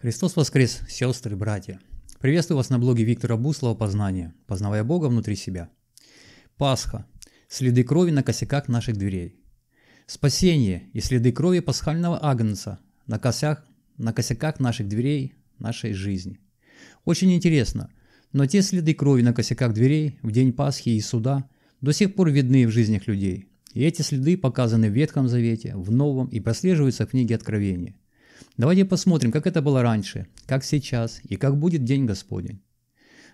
Христос воскрес, сестры, братья! Приветствую вас на блоге Виктора Буслова «Познание. Познавая Бога внутри себя». Пасха. Следы крови на косяках наших дверей. Спасение и следы крови пасхального агнца на, косях, на косяках наших дверей нашей жизни. Очень интересно, но те следы крови на косяках дверей в день Пасхи и суда до сих пор видны в жизнях людей. И эти следы показаны в Ветхом Завете, в Новом и прослеживаются в книге Откровения. Давайте посмотрим, как это было раньше, как сейчас и как будет день Господень.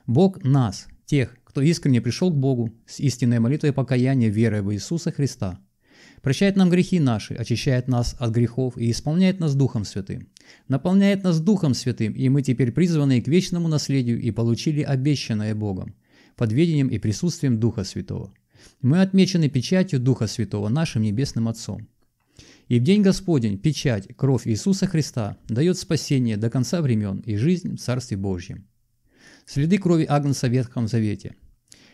Бог нас, тех, кто искренне пришел к Богу с истинной молитвой и покаянием верой в Иисуса Христа, прощает нам грехи наши, очищает нас от грехов и исполняет нас Духом Святым, наполняет нас Духом Святым, и мы теперь призваны к вечному наследию и получили обещанное Богом, под ведением и присутствием Духа Святого. Мы отмечены печатью Духа Святого нашим Небесным Отцом. И в день Господень печать, кровь Иисуса Христа дает спасение до конца времен и жизнь в Царстве Божьем. Следы крови Агнца в Ветхом Завете.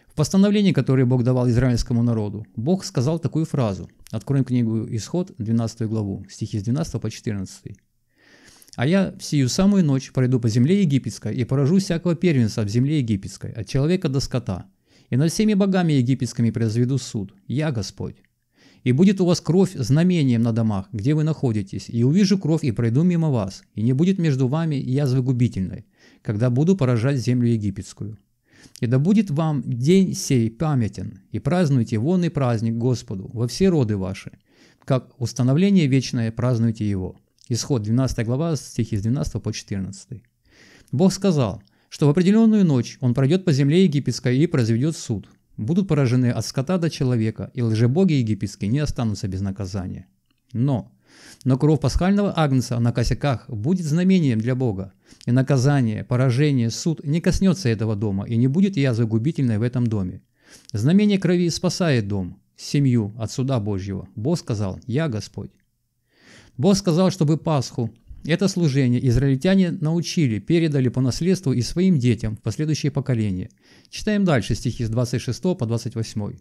В постановлении, которое Бог давал израильскому народу, Бог сказал такую фразу. Откроем книгу Исход, 12 главу, стихи с 12 по 14. «А я всю самую ночь пройду по земле египетской и поражу всякого первенца в земле египетской, от человека до скота, и над всеми богами египетскими произведу суд. Я Господь». И будет у вас кровь знамением на домах, где вы находитесь, и увижу кровь и пройду мимо вас, и не будет между вами язвы губительной, когда буду поражать землю египетскую. И да будет вам день сей памятен, и празднуйте вон и праздник Господу во все роды ваши, как установление вечное празднуйте его». Исход 12 глава, стихи с 12 по 14. Бог сказал, что в определенную ночь он пройдет по земле египетской и произведет суд – будут поражены от скота до человека, и лжебоги египетские не останутся без наказания. Но, но кровь пасхального агнца на косяках будет знамением для Бога, и наказание, поражение, суд не коснется этого дома, и не будет язвы губительной в этом доме. Знамение крови спасает дом, семью от суда Божьего. Бог сказал, я Господь. Бог сказал, чтобы Пасху это служение израильтяне научили, передали по наследству и своим детям в последующие поколения. Читаем дальше стихи с 26 по 28.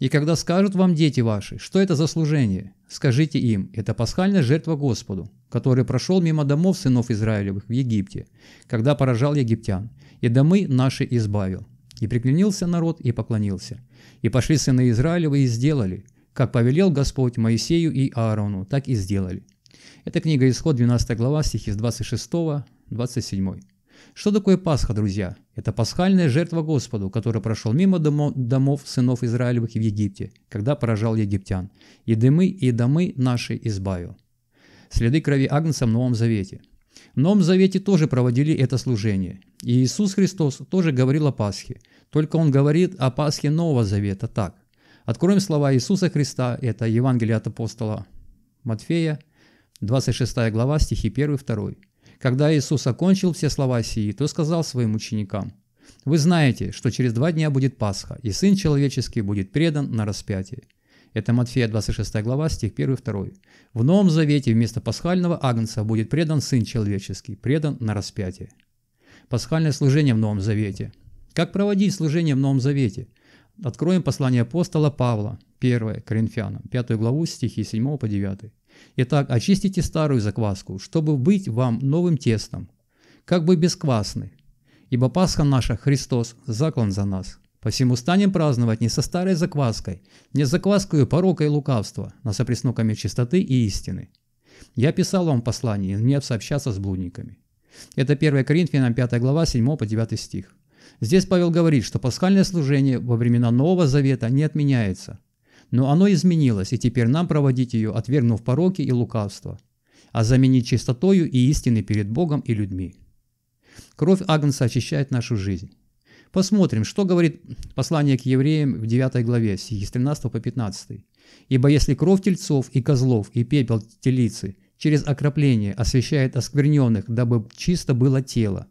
«И когда скажут вам дети ваши, что это за служение, скажите им, это пасхальная жертва Господу, который прошел мимо домов сынов Израилевых в Египте, когда поражал египтян, и домы наши избавил. И преклонился народ и поклонился. И пошли сыны Израилевы и сделали, как повелел Господь Моисею и Аарону, так и сделали». Это книга Исход, 12 глава, стихи с 26 27. Что такое Пасха, друзья? Это пасхальная жертва Господу, который прошел мимо домов, сынов Израилевых в Египте, когда поражал египтян. «И дымы, и домы наши избавил». Следы крови Агнца в Новом Завете. В Новом Завете тоже проводили это служение. И Иисус Христос тоже говорил о Пасхе. Только Он говорит о Пасхе Нового Завета так. Откроем слова Иисуса Христа, это Евангелие от апостола Матфея, 26 глава, стихи 1-2. Когда Иисус окончил все слова сии, то сказал своим ученикам, «Вы знаете, что через два дня будет Пасха, и Сын Человеческий будет предан на распятие». Это Матфея 26 глава, стих 1-2. В Новом Завете вместо пасхального агнца будет предан Сын Человеческий, предан на распятие. Пасхальное служение в Новом Завете. Как проводить служение в Новом Завете? Откроем послание апостола Павла, 1 Коринфянам, 5 главу, стихи 7 по 9. Итак, очистите старую закваску, чтобы быть вам новым тестом, как бы бесквасны. Ибо Пасха наша, Христос, заклан за нас. Посему станем праздновать не со старой закваской, не с закваскою порока и лукавства, но с пресноками чистоты и истины. Я писал вам послание, не сообщаться с блудниками. Это 1 Коринфянам 5 глава 7 по 9 стих. Здесь Павел говорит, что пасхальное служение во времена Нового Завета не отменяется – но оно изменилось, и теперь нам проводить ее, отвергнув пороки и лукавство, а заменить чистотою и истиной перед Богом и людьми. Кровь Агнца очищает нашу жизнь. Посмотрим, что говорит послание к евреям в 9 главе, с 13 по 15. «Ибо если кровь тельцов и козлов и пепел телицы через окропление освещает оскверненных, дабы чисто было тело,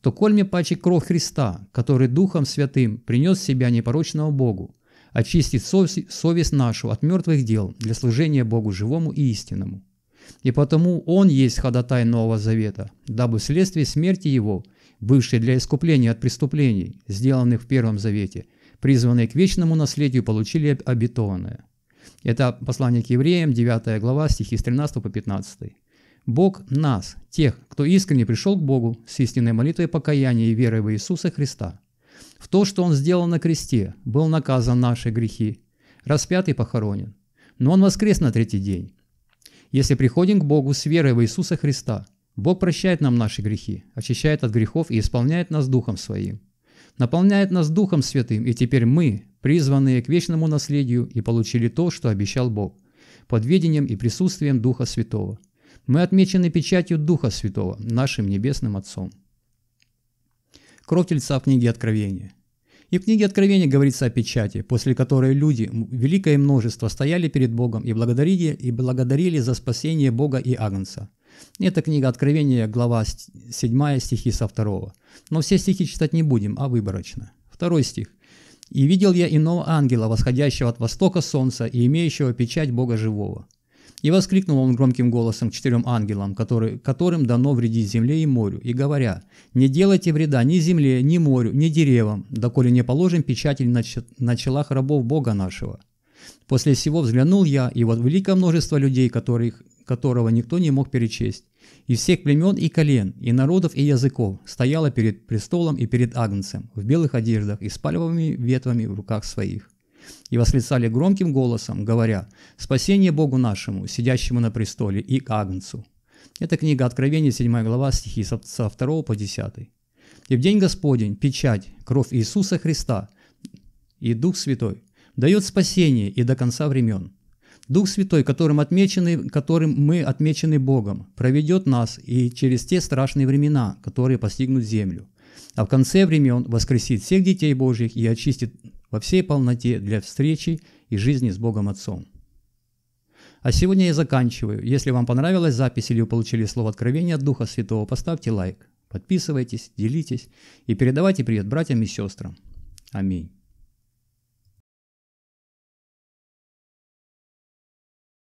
то коль мне паче кровь Христа, который Духом Святым принес себя непорочного Богу, очистить совесть нашу от мертвых дел для служения Богу живому и истинному. И потому Он есть ходатай Нового Завета, дабы вследствие смерти Его, бывшей для искупления от преступлений, сделанных в Первом Завете, призванные к вечному наследию получили обетованное. Это послание к евреям, 9 глава, стихи с 13 по 15. Бог нас, тех, кто искренне пришел к Богу с истинной молитвой покаяния и верой в Иисуса Христа – в то, что Он сделал на кресте, был наказан наши грехи, распятый похоронен. Но Он воскрес на третий день. Если приходим к Богу с верой в Иисуса Христа, Бог прощает нам наши грехи, очищает от грехов и исполняет нас Духом Своим. Наполняет нас Духом Святым, и теперь мы, призванные к вечному наследию, и получили то, что обещал Бог, под видением и присутствием Духа Святого. Мы отмечены печатью Духа Святого, нашим Небесным Отцом кров тельца в книге Откровения. И в книге Откровения говорится о печати, после которой люди, великое множество, стояли перед Богом и благодарили, и благодарили за спасение Бога и Агнца. Это книга Откровения, глава 7, стихи со 2. Но все стихи читать не будем, а выборочно. Второй стих. «И видел я иного ангела, восходящего от востока солнца и имеющего печать Бога живого». И воскликнул он громким голосом к четырем ангелам, который, которым дано вредить земле и морю, и говоря, «Не делайте вреда ни земле, ни морю, ни деревам, доколе не положим печать на, на челах рабов Бога нашего». После всего взглянул я, и вот великое множество людей, которых, которого никто не мог перечесть, из всех племен и колен, и народов и языков, стояло перед престолом и перед Агнцем, в белых одеждах и с пальмовыми ветвами в руках своих и восклицали громким голосом, говоря «Спасение Богу нашему, сидящему на престоле, и к Агнцу». Это книга Откровения, 7 глава, стихи со 2 по 10. «И в день Господень печать, кровь Иисуса Христа и Дух Святой дает спасение и до конца времен». Дух Святой, которым, отмечены, которым мы отмечены Богом, проведет нас и через те страшные времена, которые постигнут землю. А в конце времен воскресит всех детей Божьих и очистит во всей полноте для встречи и жизни с Богом Отцом. А сегодня я заканчиваю. Если вам понравилась запись или вы получили слово откровения от Духа Святого, поставьте лайк, подписывайтесь, делитесь и передавайте привет братьям и сестрам. Аминь.